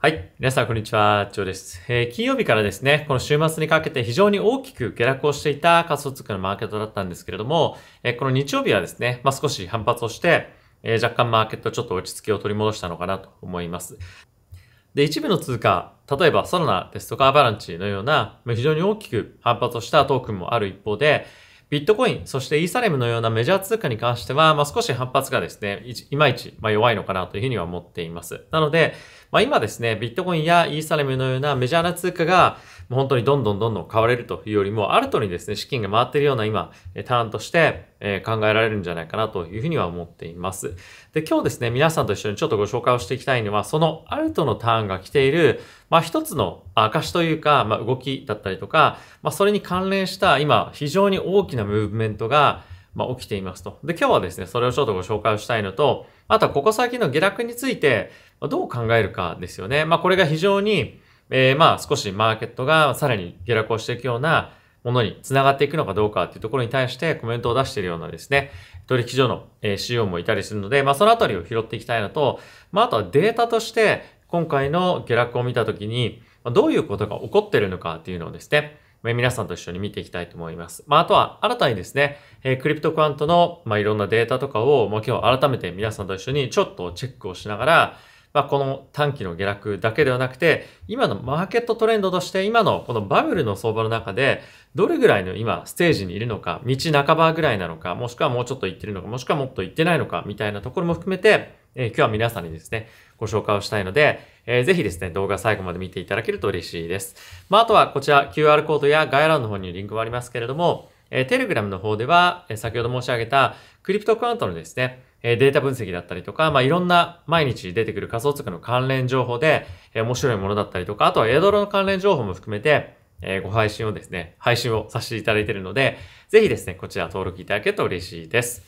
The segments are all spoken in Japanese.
はい。皆さん、こんにちは。ジョーです、えー、金曜日からですね、この週末にかけて非常に大きく下落をしていた仮想通貨のマーケットだったんですけれども、えー、この日曜日はですね、まあ、少し反発をして、えー、若干マーケットちょっと落ち着きを取り戻したのかなと思います。で、一部の通貨、例えばソロナですとかアバランチのような、まあ、非常に大きく反発をしたトークンもある一方で、ビットコイン、そしてイーサレムのようなメジャー通貨に関しては、まあ、少し反発がですね、いまいち、まあ、弱いのかなというふうには思っています。なので、まあ、今ですね、ビットコインやイーサレムのようなメジャーな通貨が、本当にどんどんどんどん買われるというよりも、アルトにですね、資金が回っているような今、ターンとして、え考えられるんじゃないかなというふうには思っています。で、今日ですね、皆さんと一緒にちょっとご紹介をしていきたいのは、そのアルトのターンが来ている、まあ一つの証というか、まあ動きだったりとか、まあそれに関連した今、非常に大きなムーブメントが、まあ、起きていますと。で、今日はですね、それをちょっとご紹介をしたいのと、あとはここ最近の下落について、どう考えるかですよね。まあ、これが非常に、えー、まあ少しマーケットがさらに下落をしていくようなものに繋がっていくのかどうかっていうところに対してコメントを出しているようなですね、取引所の CEO もいたりするので、まあそのあたりを拾っていきたいのと、まああとはデータとして今回の下落を見たときに、どういうことが起こってるのかっていうのをですね、皆さんと一緒に見ていきたいと思います。まあ、あとは新たにですね、えクリプトクアントの、まあ、いろんなデータとかを、まあ、今日改めて皆さんと一緒にちょっとチェックをしながら、まあ、この短期の下落だけではなくて、今のマーケットトレンドとして、今のこのバブルの相場の中で、どれぐらいの今、ステージにいるのか、道半ばぐらいなのか、もしくはもうちょっと行ってるのか、もしくはもっと行ってないのか、みたいなところも含めて、えー、今日は皆さんにですね、ご紹介をしたいので、えー、ぜひですね、動画最後まで見ていただけると嬉しいです。まあ、あとはこちら QR コードや概要欄の方にリンクもありますけれども、えー、テレグラムの方では、えー、先ほど申し上げたクリプトカウントのですね、えデータ分析だったりとか、まあ、いろんな毎日出てくる仮想通貨の関連情報で、え面白いものだったりとか、あとはエアドロの関連情報も含めて、えご配信をですね、配信をさせていただいているので、ぜひですね、こちら登録いただけると嬉しいです。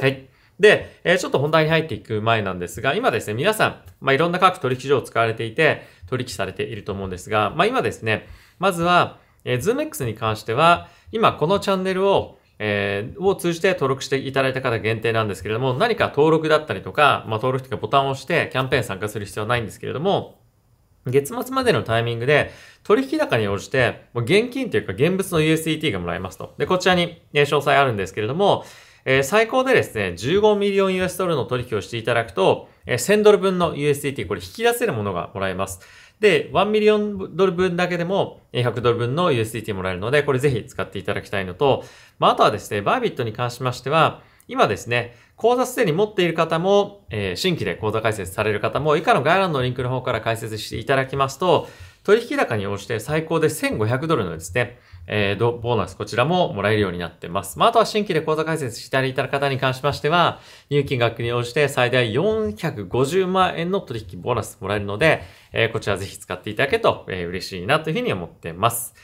はい。で、えちょっと本題に入っていく前なんですが、今ですね、皆さん、まあ、いろんな各取引所を使われていて、取引されていると思うんですが、まあ、今ですね、まずは、えー、ZoomX に関しては、今このチャンネルをえー、を通じて登録していただいた方限定なんですけれども、何か登録だったりとか、まあ、登録というかボタンを押してキャンペーン参加する必要はないんですけれども、月末までのタイミングで取引高に応じて、もう現金というか現物の USDT がもらえますと。で、こちらに、ね、詳細あるんですけれども、えー、最高でですね、15ミリオン US ドルの取引をしていただくと、えー、1000ドル分の USDT、これ引き出せるものがもらえます。で、1ミリオンドル分だけでも100ドル分の USDT もらえるので、これぜひ使っていただきたいのと、まあ、あとはですね、バービットに関しましては、今ですね、口座すでに持っている方も、えー、新規で口座開設される方も、以下の概要欄のリンクの方から解説していただきますと、取引高に応じて最高で1500ドルのですね、えー、ボーナスこちらももらえるようになってます。まあ、あとは新規で口座開設していただいた方に関しましては、入金額に応じて最大450万円の取引ボーナスもらえるので、えー、こちらぜひ使っていただけると、えー、嬉しいなというふうに思ってます。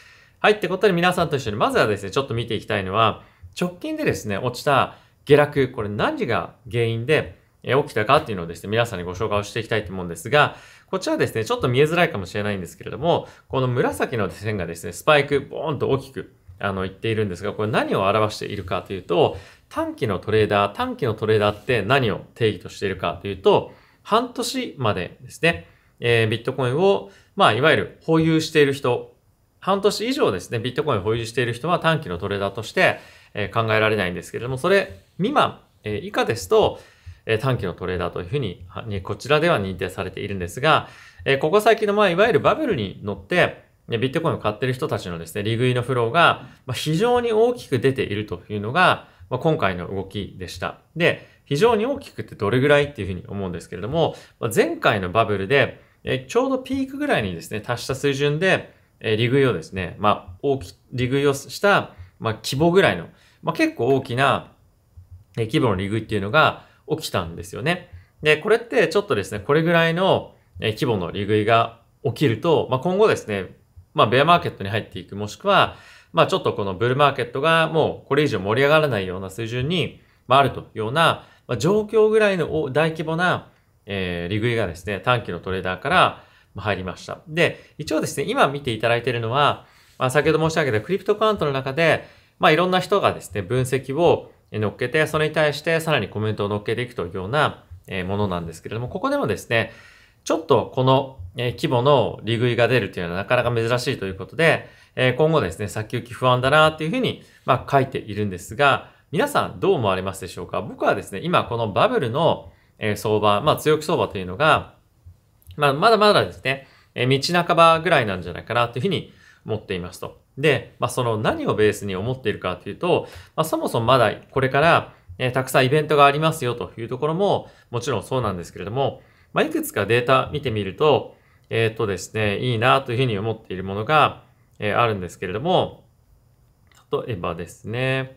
はい、ってことで皆さんと一緒に、まずはですね、ちょっと見ていきたいのは、直近でですね、落ちた下落、これ何時が原因で、え起きたかっていうのをですね、皆さんにご紹介をしていきたいと思うんですが、こちらですね、ちょっと見えづらいかもしれないんですけれども、この紫の線がですね、スパイク、ボーンと大きく、あの、言っているんですが、これ何を表しているかというと、短期のトレーダー、短期のトレーダーって何を定義としているかというと、半年までですね、えー、ビットコインを、まあ、いわゆる保有している人、半年以上ですね、ビットコインを保有している人は短期のトレーダーとして、えー、考えられないんですけれども、それ未満、えー、以下ですと、え短期のトレーダーというふうに、こちらでは認定されているんですが、えここ最近のまあ、いわゆるバブルに乗って、ビットコインを買ってる人たちのですね、利食いのフローがま非常に大きく出ているというのが、ま今回の動きでした。で、非常に大きくってどれぐらいっていうふうに思うんですけれども、ま前回のバブルで、えちょうどピークぐらいにですね、達した水準で、え利食いをですね、まあ、大き、利食いをした、まあ、規模ぐらいの、まあ、結構大きな、え規模の利食いっていうのが、起きたんですよね。で、これってちょっとですね、これぐらいの規模の利食いが起きると、まあ、今後ですね、まあ、ベアマーケットに入っていく、もしくは、まあ、ちょっとこのブルーマーケットがもうこれ以上盛り上がらないような水準に、まあ、あるというような、まあ、状況ぐらいの大規模な、えー、利食いがですね、短期のトレーダーから入りました。で、一応ですね、今見ていただいているのは、まあ、先ほど申し上げたクリプトカウントの中で、まあ、いろんな人がですね、分析を乗っけて、それに対してさらにコメントを乗っけていくというようなものなんですけれども、ここでもですね、ちょっとこの規模の利食いが出るというのはなかなか珍しいということで、今後ですね、先行き不安だなというふうに、ま書いているんですが、皆さんどう思われますでしょうか僕はですね、今このバブルの相場、まあ強気相場というのが、まあまだまだですね、道半ばぐらいなんじゃないかなというふうに思っていますと。で、まあ、その何をベースに思っているかというと、まあ、そもそもまだこれから、えー、たくさんイベントがありますよというところももちろんそうなんですけれども、まあ、いくつかデータ見てみると、えっ、ー、とですね、いいなというふうに思っているものが、えー、あるんですけれども、例えばですね、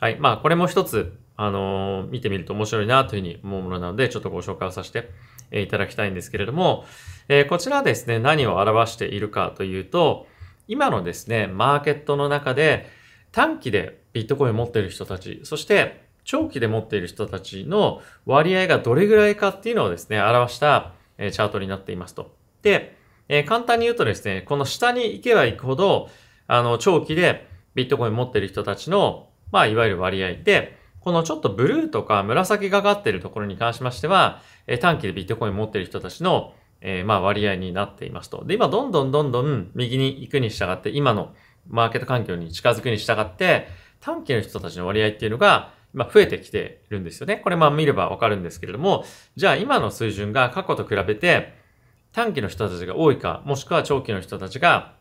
はい、まあこれも一つ、あのー、見てみると面白いなというふうに思うものなので、ちょっとご紹介をさせていただきたいんですけれども、えこちらですね、何を表しているかというと、今のですね、マーケットの中で短期でビットコインを持っている人たち、そして長期で持っている人たちの割合がどれぐらいかっていうのをですね、表したチャートになっていますと。で、え簡単に言うとですね、この下に行けば行くほど、あの、長期でビットコイン持ってる人たちの、まあ、いわゆる割合で、このちょっとブルーとか紫がかってるところに関しましては、え短期でビットコイン持ってる人たちのえー、まあ割合になっていますと。で、今どんどんどんどん右に行くに従って、今のマーケット環境に近づくに従って、短期の人たちの割合っていうのが、ま増えてきてるんですよね。これまあ見ればわかるんですけれども、じゃあ今の水準が過去と比べて短期の人たちが多いか、もしくは長期の人たちが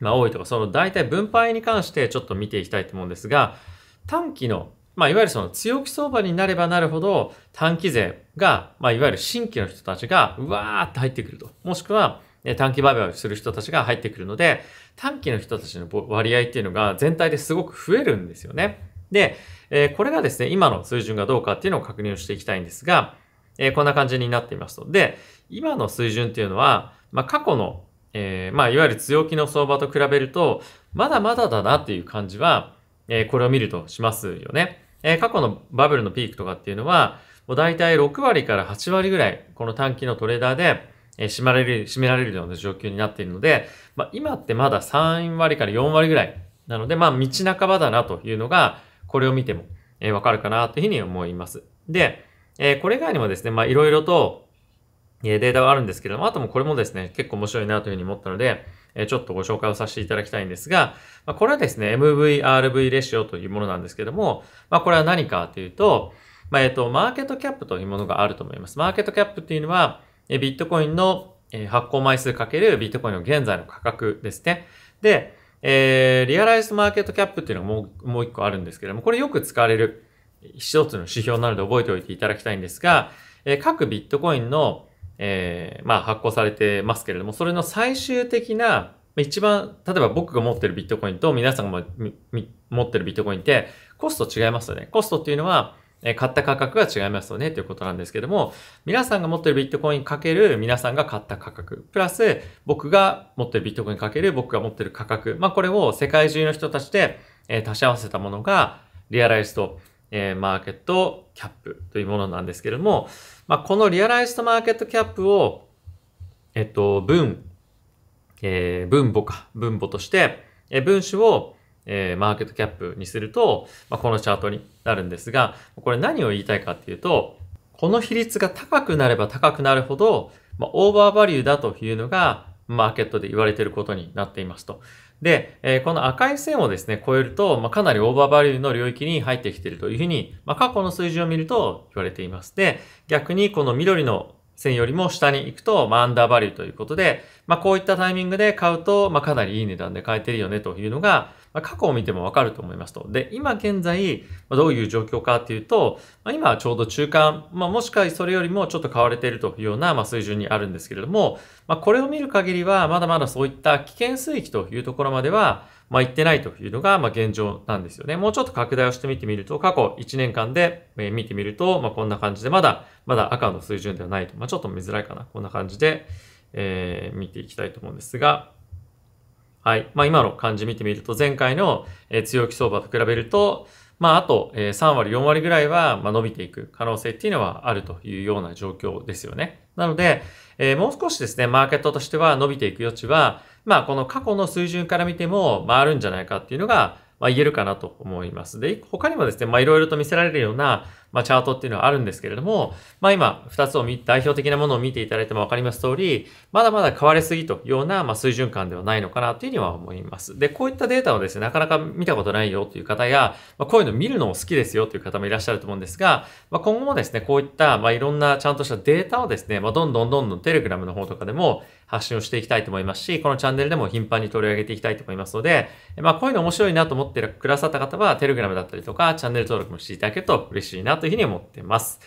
ま多いとか、その大体分配に関してちょっと見ていきたいと思うんですが、短期のまあ、いわゆるその強気相場になればなるほど短期税が、まあ、いわゆる新規の人たちがうわーって入ってくると。もしくは、短期売買をする人たちが入ってくるので、短期の人たちの割合っていうのが全体ですごく増えるんですよね。で、えこれがですね、今の水準がどうかっていうのを確認をしていきたいんですが、えこんな感じになっていますと。で、今の水準っていうのは、まあ、過去の、えまあ、いわゆる強気の相場と比べると、まだまだだなっていう感じは、えこれを見るとしますよね。え過去のバブルのピークとかっていうのは、もう大体6割から8割ぐらい、この短期のトレーダーで、え締まれる、締められるような状況になっているので、まあ、今ってまだ3割から4割ぐらいなので、まあ、道半ばだなというのが、これを見ても、えわかるかなというふうに思います。で、えこれ以外にもですね、まあ、いろいろと、えデータはあるんですけども、あともこれもですね、結構面白いなというふうに思ったので、えちょっとご紹介をさせていただきたいんですが、まこれはですね、MVRV レシオというものなんですけども、まあ、これは何かというと、まあ、えっ、と、マーケットキャップというものがあると思います。マーケットキャップっていうのは、えビットコインの発行枚数かけるビットコインの現在の価格ですね。で、えー、リアライズマーケットキャップっていうのがもう、もう一個あるんですけども、これよく使われる一つの指標なので覚えておいていただきたいんですが、えー、各ビットコインのえー、まあ発行されてますけれども、それの最終的な、一番、例えば僕が持ってるビットコインと皆さんが持ってるビットコインってコスト違いますよね。コストっていうのは、え買った価格が違いますよねということなんですけども、皆さんが持ってるビットコインかける皆さんが買った価格、プラス僕が持ってるビットコインかける僕が持ってる価格、まあこれを世界中の人たちで、え足し合わせたものがリアライズとえー、マーケットキャップというものなんですけれども、まあ、このリアライズドマーケットキャップを、えっと、分、えー、分母か、分母として、えー、分子を、えー、マーケットキャップにすると、まあ、このチャートになるんですが、これ何を言いたいかっていうと、この比率が高くなれば高くなるほど、まあ、オーバーバリューだというのが、マーケットで言われていることになっていますと。で、えこの赤い線をですね、超えると、まかなりオーバーバリューの領域に入ってきているというふうに、ま過去の数字を見ると言われています。で、逆にこの緑の線よりも下に行くと、まあ、アンダーバリューということで、まあ、こういったタイミングで買うと、まあ、かなりいい値段で買えてるよねというのが、まあ、過去を見てもわかると思いますと。で、今現在、まどういう状況かっていうと、まあ、今はちょうど中間、まあ、もしかそれよりもちょっと買われているというような、ま水準にあるんですけれども、まこれを見る限りは、まだまだそういった危険水域というところまでは、まあ、行ってないというのが、ま現状なんですよね。もうちょっと拡大をしてみてみると、過去1年間で、え見てみると、まあ、こんな感じで、まだ、まだ赤の水準ではないと。まあ、ちょっと見づらいかな。こんな感じで、えー、見ていきたいと思うんですが、はい。まあ、今の感じ見てみると、前回の強気相場と比べると、まあ、あと3割、4割ぐらいは伸びていく可能性っていうのはあるというような状況ですよね。なので、えもう少しですね、マーケットとしては伸びていく余地は、まあ、この過去の水準から見ても、まあ、あるんじゃないかっていうのが、まあ、言えるかなと思います。で、他にもですね、まあ、いろいろと見せられるような、まあ、チャートっていうのはあるんですけれども、まあ、今、2つを代表的なものを見ていただいても分かります通り、まだまだ変わりすぎというような、まあ、水準感ではないのかなというふうには思います。で、こういったデータをですね、なかなか見たことないよという方や、まあ、こういうの見るのを好きですよという方もいらっしゃると思うんですが、まあ、今後もですね、こういった、まあ、いろんなちゃんとしたデータをですね、まあ、どんどんどんどんテレグラムの方とかでも、発信をしていきたいと思いますし、このチャンネルでも頻繁に取り上げていきたいと思いますので、まあ、こういうの面白いなと思ってくださった方は、テレグラムだったりとか、チャンネル登録もしていただけると嬉しいなというふうに思っています。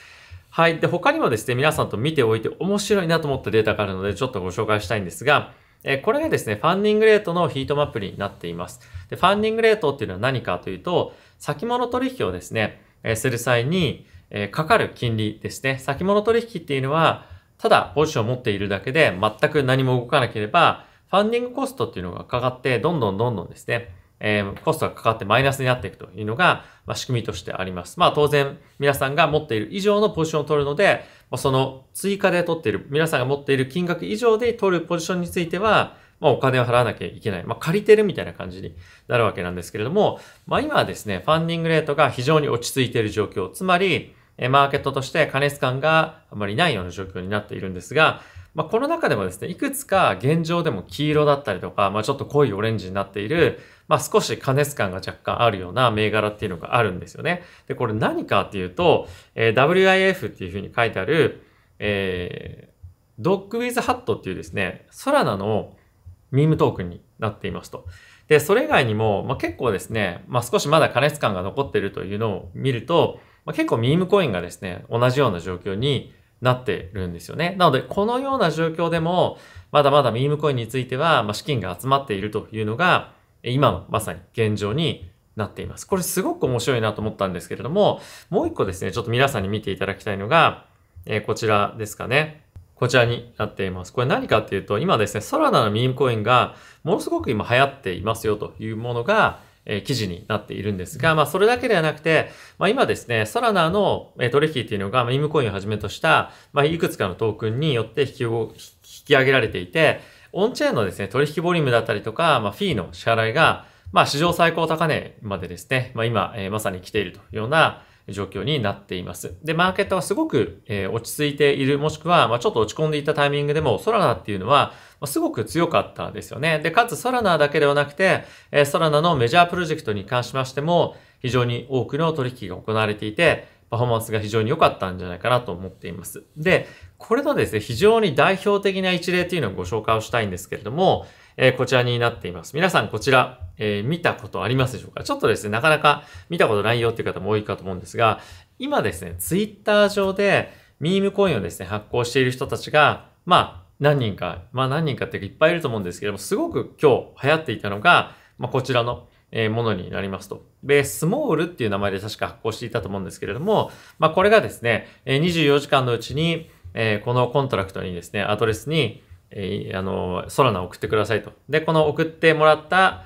はい。で、他にもですね、皆さんと見ておいて面白いなと思ったデータがあるので、ちょっとご紹介したいんですが、えこれがですね、ファンディングレートのヒートマップになっています。で、ファンディングレートっていうのは何かというと、先物取引をですね、えする際に、えかかる金利ですね。先物取引っていうのは、ただポジションを持っているだけで全く何も動かなければ、ファンディングコストっていうのがかかって、どんどんどんどんですね、えー、コストがかかってマイナスになっていくというのが、まあ、仕組みとしてあります。まあ当然皆さんが持っている以上のポジションを取るので、まあ、その追加で取っている、皆さんが持っている金額以上で取るポジションについては、まあお金を払わなきゃいけない。まあ借りてるみたいな感じになるわけなんですけれども、まあ今はですね、ファンディングレートが非常に落ち着いている状況。つまり、マーケットとして過熱感があまりないような状況になっているんですが、まあ、この中でもですね、いくつか現状でも黄色だったりとか、まあ、ちょっと濃いオレンジになっている、まあ、少し過熱感が若干あるような銘柄っていうのがあるんですよね。で、これ何かっていうと、えー、WIF っていうふうに書いてある、えー、ドッグウィズハットっていうですね、ソラナのミームトークンになっていますと。で、それ以外にも、まあ、結構ですね、まあ、少しまだ過熱感が残っているというのを見ると、まあ、結構ミームコインがですね、同じような状況になってるんですよね。なので、このような状況でも、まだまだミームコインについては、まあ、資金が集まっているというのが、今のまさに現状になっています。これすごく面白いなと思ったんですけれども、もう一個ですね、ちょっと皆さんに見ていただきたいのが、えー、こちらですかね。こちらになっています。これ何かっていうと、今ですね、ソラナのミームコインがものすごく今流行っていますよというものが、え記事になっているんですが、まあ、それだけではなくて、まあ、今ですね、ソラナの取引っていうのが、まあ、イムコインをはじめとした、まあ、いくつかのトークンによって引き引き上げられていて、オンチェーンのですね、取引ボリュームだったりとか、まあ、フィーの支払いが、まあ、史上最高高値までですね、まあ、今、えまさに来ているというような状況になっています。で、マーケットはすごく、え落ち着いている、もしくは、まちょっと落ち込んでいたタイミングでも、ソラナっていうのは、すごく強かったんですよね。で、かつソラナだけではなくて、えソラナのメジャープロジェクトに関しましても、非常に多くの取引が行われていて、パフォーマンスが非常に良かったんじゃないかなと思っています。で、これのですね、非常に代表的な一例というのをご紹介をしたいんですけれども、えー、こちらになっています。皆さんこちら、えー、見たことありますでしょうかちょっとですね、なかなか見たことないよっていう方も多いかと思うんですが、今ですね、ツイッター上でミームコインをですね、発行している人たちが、まあ、何人か、まあ何人かっていうかいっぱいいると思うんですけれども、すごく今日流行っていたのが、まあこちらのものになりますと。で、スモールっていう名前で確か発行していたと思うんですけれども、まあこれがですね、24時間のうちに、このコントラクトにですね、アドレスに、あの、ソラナを送ってくださいと。で、この送ってもらった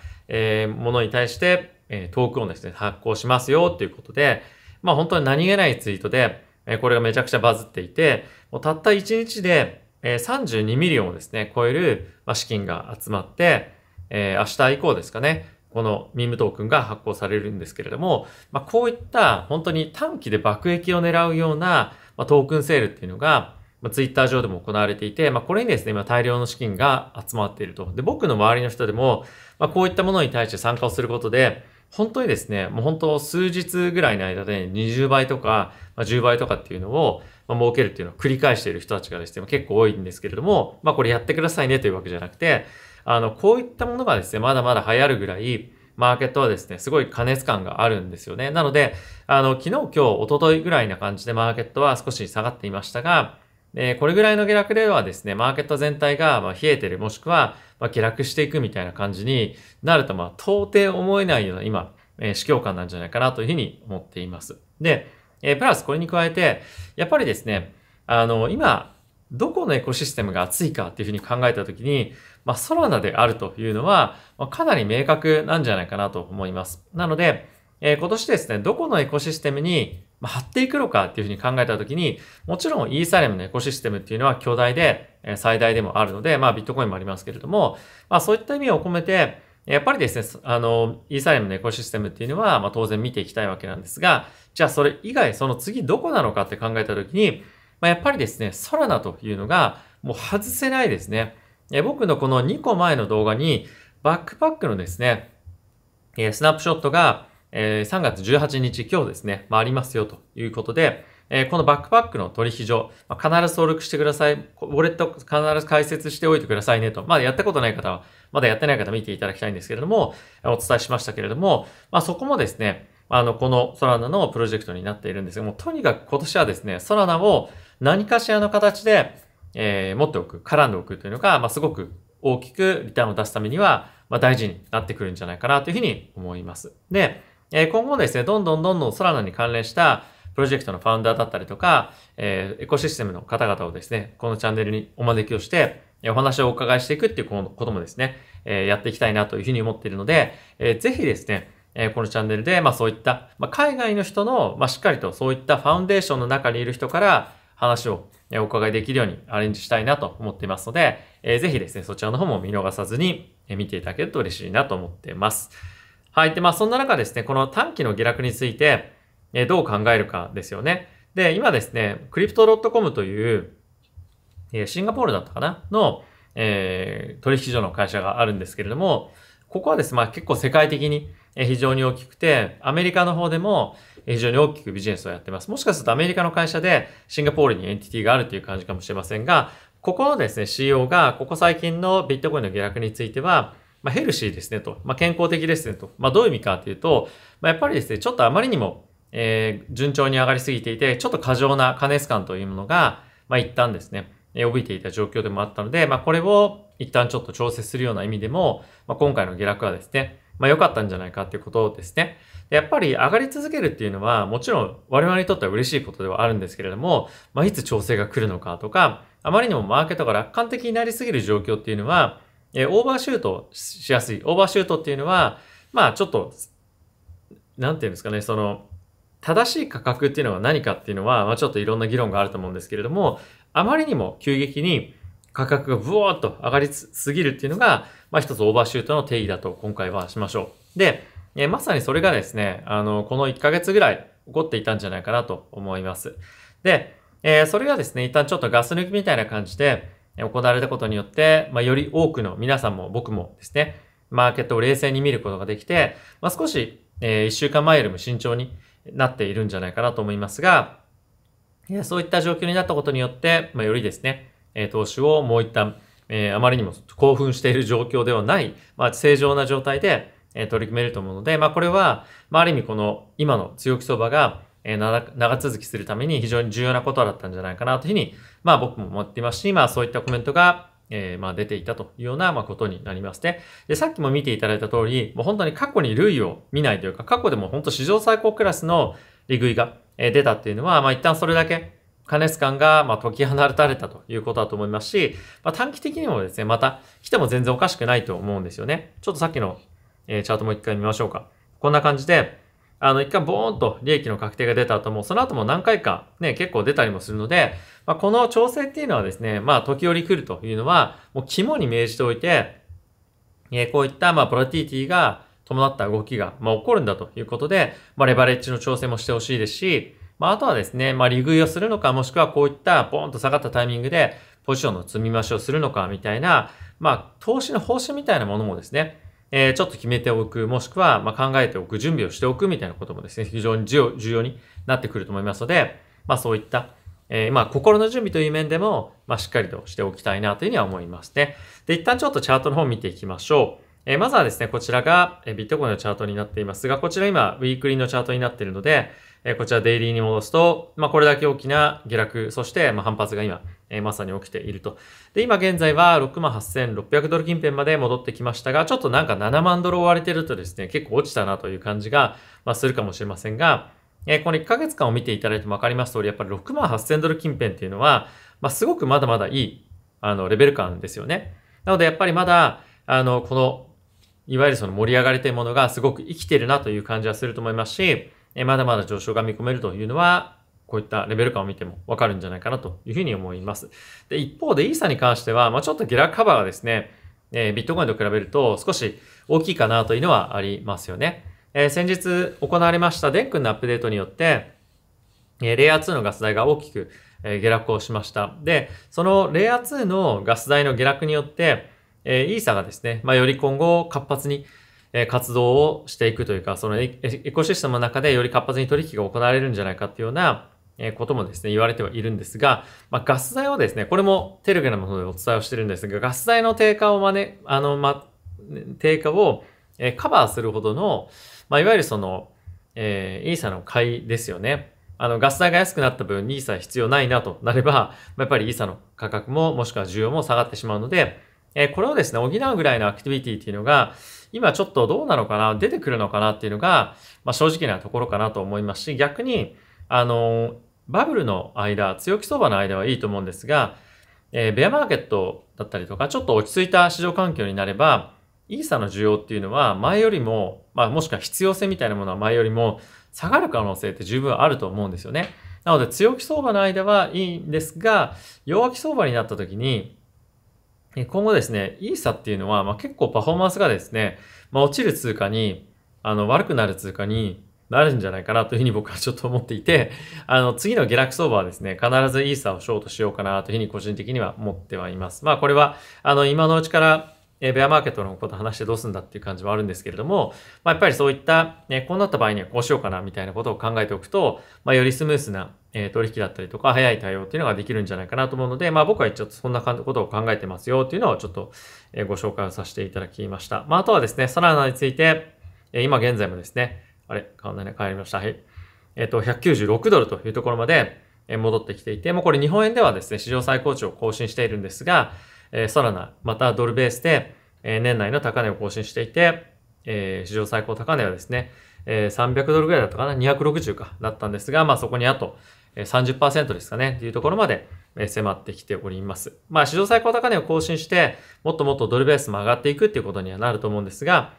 ものに対して、トークをですね、発行しますよっていうことで、まあ本当に何気ないツイートで、これがめちゃくちゃバズっていて、もうたった1日で、え32ミリオンをですね、超える資金が集まって、え明日以降ですかね、このミームトークンが発行されるんですけれども、まあ、こういった本当に短期で爆撃を狙うような、まトークンセールっていうのが、まあ、ツイッター上でも行われていて、まあ、これにですね、今大量の資金が集まっていると。で、僕の周りの人でも、まあ、こういったものに対して参加をすることで、本当にですね、もう本当数日ぐらいの間で20倍とか、まあ、10倍とかっていうのを、まあ、儲けるっていうのを繰り返している人たちがですね、結構多いんですけれども、まあこれやってくださいねというわけじゃなくて、あの、こういったものがですね、まだまだ流行るぐらい、マーケットはですね、すごい過熱感があるんですよね。なので、あの、昨日、今日、一昨日ぐらいな感じでマーケットは少し下がっていましたが、えー、これぐらいの下落ではですね、マーケット全体がま冷えてる、もしくはま下落していくみたいな感じになると、まあ、到底思えないような今、えー、市況感なんじゃないかなというふうに思っています。で、えー、プラスこれに加えて、やっぱりですね、あの、今、どこのエコシステムが熱いかっていうふうに考えたときに、まあ、ソラナであるというのは、まあ、かなり明確なんじゃないかなと思います。なので、えー、今年ですね、どこのエコシステムに張っていくのかっていうふうに考えたときに、もちろんイーサレムのエコシステムっていうのは巨大で最大でもあるので、まあビットコインもありますけれども、まあそういった意味を込めて、やっぱりですね、あの、イーサリアムのエコシステムっていうのは、まあ、当然見ていきたいわけなんですが、じゃあそれ以外、その次どこなのかって考えたときに、まあ、やっぱりですね、ソラナというのがもう外せないですね。え僕のこの2個前の動画に、バックパックのですね、えスナップショットが、え3月18日今日ですね、まあ、ありますよということで、えこのバックパックの取引所、ま必ず登録してください。ウォレット必ず解説しておいてくださいねと。まだやったことない方は、まだやってない方見ていただきたいんですけれども、お伝えしましたけれども、まあ、そこもですね、あの、このソラナのプロジェクトになっているんですが、もうとにかく今年はですね、ソラナを何かしらの形で、えー、持っておく、絡んでおくというのが、まあ、すごく大きくリターンを出すためには、まあ、大事になってくるんじゃないかなというふうに思います。で、え今後ですね、どんどんどんどんソラナに関連したプロジェクトのファウンダーだったりとか、えー、エコシステムの方々をですね、このチャンネルにお招きをして、お話をお伺いしていくっていうこともですね、えー、やっていきたいなというふうに思っているので、えー、ぜひですね、えこのチャンネルで、まあそういった、まあ、海外の人の、まあしっかりとそういったファウンデーションの中にいる人から話をお伺いできるようにアレンジしたいなと思っていますので、えー、ぜひですね、そちらの方も見逃さずに見ていただけると嬉しいなと思っています。はい。で、まあそんな中ですね、この短期の下落について、えどう考えるかですよね。で、今ですね、クリプト .com という、えシンガポールだったかなの、えー、取引所の会社があるんですけれども、ここはですね、まあ、結構世界的に非常に大きくて、アメリカの方でも非常に大きくビジネスをやってます。もしかするとアメリカの会社でシンガポールにエンティティがあるという感じかもしれませんが、ここのですね、CEO が、ここ最近のビットコインの下落については、まあ、ヘルシーですねと、まあ、健康的ですねと、まあ、どういう意味かというと、まあ、やっぱりですね、ちょっとあまりにもえー、順調に上がりすぎていて、ちょっと過剰な過熱感というものが、まあ、一旦ですね、えー、帯びていた状況でもあったので、まあ、これを一旦ちょっと調整するような意味でも、まあ、今回の下落はですね、まあ、良かったんじゃないかっていうことですね。やっぱり上がり続けるっていうのは、もちろん我々にとっては嬉しいことではあるんですけれども、まあ、いつ調整が来るのかとか、あまりにもマーケットが楽観的になりすぎる状況っていうのは、えー、オーバーシュートしやすい。オーバーシュートっていうのは、まあちょっと、なんていうんですかね、その、正しい価格っていうのは何かっていうのは、まあ、ちょっといろんな議論があると思うんですけれども、あまりにも急激に価格がブワーッと上がりすぎるっていうのが、まあ、一つオーバーシュートの定義だと今回はしましょう。で、えまさにそれがですね、あの、この1ヶ月ぐらい起こっていたんじゃないかなと思います。で、えー、それがですね、一旦ちょっとガス抜きみたいな感じで行われたことによって、まあ、より多くの皆さんも僕もですね、マーケットを冷静に見ることができて、まあ、少し、えー、1週間前よりも慎重になっているんじゃないかなと思いますが、そういった状況になったことによって、まあ、よりですね、投資をもう一旦、えー、あまりにも興奮している状況ではない、まあ、正常な状態で、え取り組めると思うので、まあ、これは、まあ、ある意味この今の強気相場が、え長続きするために非常に重要なことだったんじゃないかなというふうに、まあ僕も思っていますし、まあそういったコメントがえー、まあ出ていたというような、まあ、ことになりまして、で、さっきも見ていただいた通り、もう本当に過去に類を見ないというか、過去でも本当史上最高クラスの利食いが出たっていうのは、まあ一旦それだけ過熱感がま解き放たれたということだと思いますし、まあ、短期的にもですね、また来ても全然おかしくないと思うんですよね。ちょっとさっきの、えチャートもう一回見ましょうか。こんな感じで、あの、一回ボーンと利益の確定が出た後も、その後も何回かね、結構出たりもするので、まあ、この調整っていうのはですね、まあ、時折来るというのは、もう肝に銘じておいて、えこういった、まあ、ボラティティが伴った動きが、まあ、起こるんだということで、まあ、レバレッジの調整もしてほしいですし、まあ、あとはですね、まあ、利食いをするのか、もしくはこういったボーンと下がったタイミングで、ポジションの積み増しをするのか、みたいな、まあ、投資の方針みたいなものもですね、えー、ちょっと決めておく、もしくは、ま考えておく、準備をしておくみたいなこともですね、非常に重要になってくると思いますので、まあそういった、えー、まあ心の準備という面でも、まあしっかりとしておきたいなというふうには思いますね。で、一旦ちょっとチャートの方を見ていきましょう。えー、まずはですね、こちらが、えビットコインのチャートになっていますが、こちら今、ウィークリーのチャートになっているので、えこちらデイリーに戻すと、まあこれだけ大きな下落、そして、ま反発が今えまさに起きていると。で、今現在は6万8600ドル近辺まで戻ってきましたが、ちょっとなんか7万ドルを割れてるとですね、結構落ちたなという感じが、まするかもしれませんが、えこの1ヶ月間を見ていただいても分かります通り、やっぱり6万8000ドル近辺っていうのは、まあ、すごくまだまだいい、あの、レベル感ですよね。なので、やっぱりまだ、あの、この、いわゆるその盛り上がりというものがすごく生きてるなという感じはすると思いますし、えまだまだ上昇が見込めるというのは、こういったレベル感を見てもわかるんじゃないかなというふうに思います。で、一方でイーサに関しては、まあ、ちょっと下落幅がですね、えー、ビットコインと比べると少し大きいかなというのはありますよね。えー、先日行われましたデン君のアップデートによって、えー、レイヤー2のガス代が大きく、えー、下落をしました。で、そのレイヤー2のガス代の下落によって、えー、イーサがですね、まあ、より今後活発に活動をしていくというか、そのエコシステムの中でより活発に取引が行われるんじゃないかっていうような、えこともですね、言われてはいるんですが、まあ、ガス代をですね、これもテレグラムの方でお伝えをしてるんですが、ガス代の低下をまね、あの、ま、低下を、えカバーするほどの、まあ、いわゆるその、えー、イーサの買いですよね。あの、ガス代が安くなった分、イーサ必要ないなとなれば、やっぱりイーサの価格も、もしくは需要も下がってしまうので、えこれをですね、補うぐらいのアクティビティっていうのが、今ちょっとどうなのかな、出てくるのかなっていうのが、まあ、正直なところかなと思いますし、逆に、あの、バブルの間、強気相場の間はいいと思うんですが、えー、ベアマーケットだったりとか、ちょっと落ち着いた市場環境になれば、イーサの需要っていうのは前よりも、まあもしくは必要性みたいなものは前よりも下がる可能性って十分あると思うんですよね。なので強気相場の間はいいんですが、弱気相場になった時に、今後ですね、イーサっていうのは、まあ、結構パフォーマンスがですね、まあ、落ちる通貨に、あの、悪くなる通貨になるんじゃないかなというふうに僕はちょっと思っていて、あの、次の下落相場はですね、必ずイーサをショートしようかなというふうに個人的には思ってはいます。まあこれは、あの、今のうちから、えベアマーケットのこと話してどうすんだっていう感じもあるんですけれども、まあ、やっぱりそういった、ね、こうなった場合にはこうしようかなみたいなことを考えておくと、まあ、よりスムースな、え取引だったりとか、早い対応っていうのができるんじゃないかなと思うので、まあ、僕はちょっとそんなことを考えてますよっていうのをちょっと、えご紹介をさせていただきました。まあ、あとはですね、サラナについて、え今現在もですね、あれ、変わらないね、変わりました。はい。えっ、と、196ドルというところまで戻ってきていて、もうこれ日本円ではですね、史上最高値を更新しているんですが、えー、さらな、またドルベースで、えー、年内の高値を更新していて、えー、史上最高高値はですね、えー、300ドルぐらいだったかな、260か、だったんですが、まあそこにあと30%ですかね、というところまで迫ってきております。まあ史上最高高値を更新して、もっともっとドルベースも上がっていくっていうことにはなると思うんですが、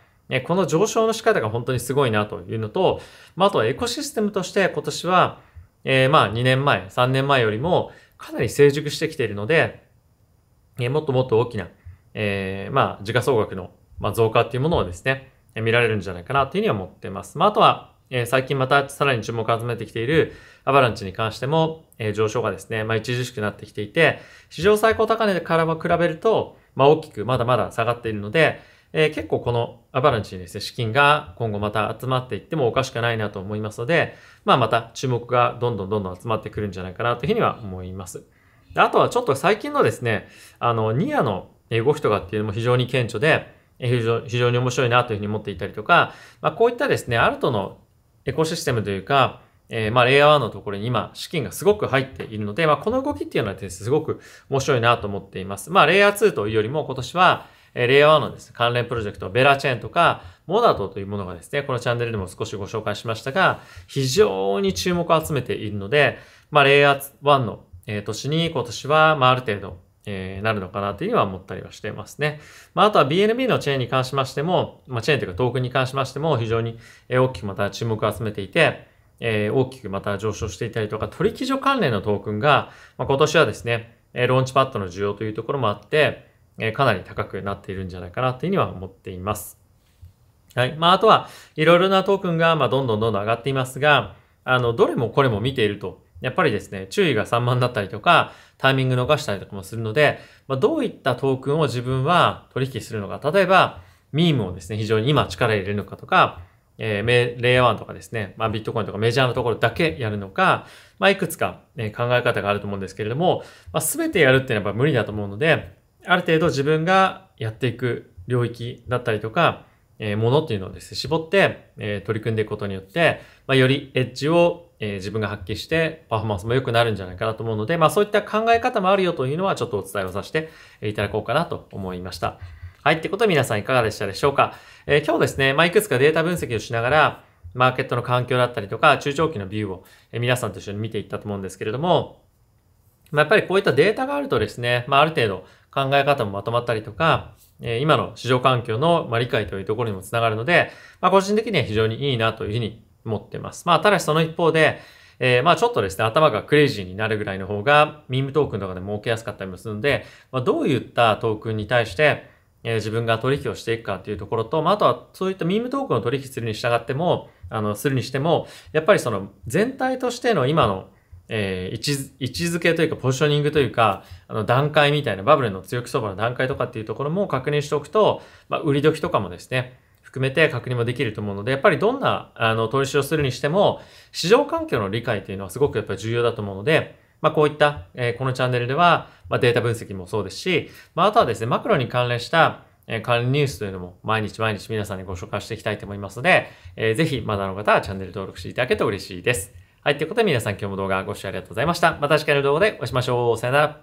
この上昇の仕方が本当にすごいなというのと、まあ、とはエコシステムとして今年は、えー、まあ2年前、3年前よりもかなり成熟してきているので、えもっともっと大きな、えー、まあ時価総額の、ま増加っていうものをですね、見られるんじゃないかなというふうに思っています。まあ、とは、え最近またさらに注目を集めてきているアバランチに関しても、え上昇がですね、まあ、著しくなってきていて、史上最高高値から比べると、まあ、大きくまだまだ下がっているので、えー、結構このアバランチにですね、資金が今後また集まっていってもおかしくないなと思いますので、まあまた注目がどんどんどんどん集まってくるんじゃないかなというふうには思います。あとはちょっと最近のですね、あの、ニアの動きとかっていうのも非常に顕著で、非常非常に面白いなというふうに思っていたりとか、まあ、こういったですね、アルトのエコシステムというか、えー、まあ、レイヤー1のところに今、資金がすごく入っているので、まあ、この動きっていうのはですね、すごく面白いなと思っています。まあ、レイヤー2というよりも今年は、え令和のですね、関連プロジェクト、ベラチェーンとか、モダトというものがですね、このチャンネルでも少しご紹介しましたが、非常に注目を集めているので、まあ、レイヤー1の、え年に今年は、まあ、ある程度、えなるのかなというのは思ったりはしてますね。まあ、あとは BNB のチェーンに関しましても、まあ、チェーンというかトークンに関しましても、非常に大きくまた注目を集めていて、え大きくまた上昇していたりとか、取引所関連のトークンが、まあ、今年はですね、ローンチパッドの需要というところもあって、えかなり高くなっているんじゃないかなというには思っています。はい。まあ、あとは、いろいろなトークンが、まあ、どんどんどんどん上がっていますが、あの、どれもこれも見ていると、やっぱりですね、注意が散漫だったりとか、タイミング逃したりとかもするので、まあ、どういったトークンを自分は取引するのか、例えば、ミームをですね、非常に今力入れるのかとか、えー、レイヤー1とかですね、まあ、ビットコインとかメジャーのところだけやるのか、まあ、いくつか、ね、考え方があると思うんですけれども、まあ、全てやるっていうのはやっぱ無理だと思うので、ある程度自分がやっていく領域だったりとか、えー、ものっていうのをですね、絞って、えー、取り組んでいくことによって、まあ、よりエッジを、えー、自分が発揮してパフォーマンスも良くなるんじゃないかなと思うので、まあそういった考え方もあるよというのはちょっとお伝えをさせていただこうかなと思いました。はい。ってことで皆さんいかがでしたでしょうか、えー、今日ですね、まあいくつかデータ分析をしながら、マーケットの環境だったりとか、中長期のビューを皆さんと一緒に見ていったと思うんですけれども、まあ、やっぱりこういったデータがあるとですね、まあ、ある程度考え方もまとまったりとか、え今の市場環境の、ま理解というところにもつながるので、まあ、個人的には非常にいいなというふうに思ってます。まあ、ただしその一方で、えー、まあちょっとですね、頭がクレイジーになるぐらいの方が、ミームトークンとかで儲けやすかったりもするので、まあ、どういったトークンに対して、えー、自分が取引をしていくかっていうところと、まあ、あとはそういったミームトークンを取引するに従っても、あの、するにしても、やっぱりその全体としての今のえー、位置、位置づけというか、ポジショニングというか、あの、段階みたいな、バブルの強気相場の段階とかっていうところも確認しておくと、まあ、売り時とかもですね、含めて確認もできると思うので、やっぱりどんな、あの、投資をするにしても、市場環境の理解というのはすごくやっぱり重要だと思うので、まあ、こういった、えー、このチャンネルでは、まあ、データ分析もそうですし、まあ、あとはですね、マクロに関連した、え管関連ニュースというのも毎日毎日皆さんにご紹介していきたいと思いますので、えぜひまだの方はチャンネル登録していただけると嬉しいです。はい、ということで皆さん今日も動画ご視聴ありがとうございました。また次回の動画でお会いしましょう。さよなら。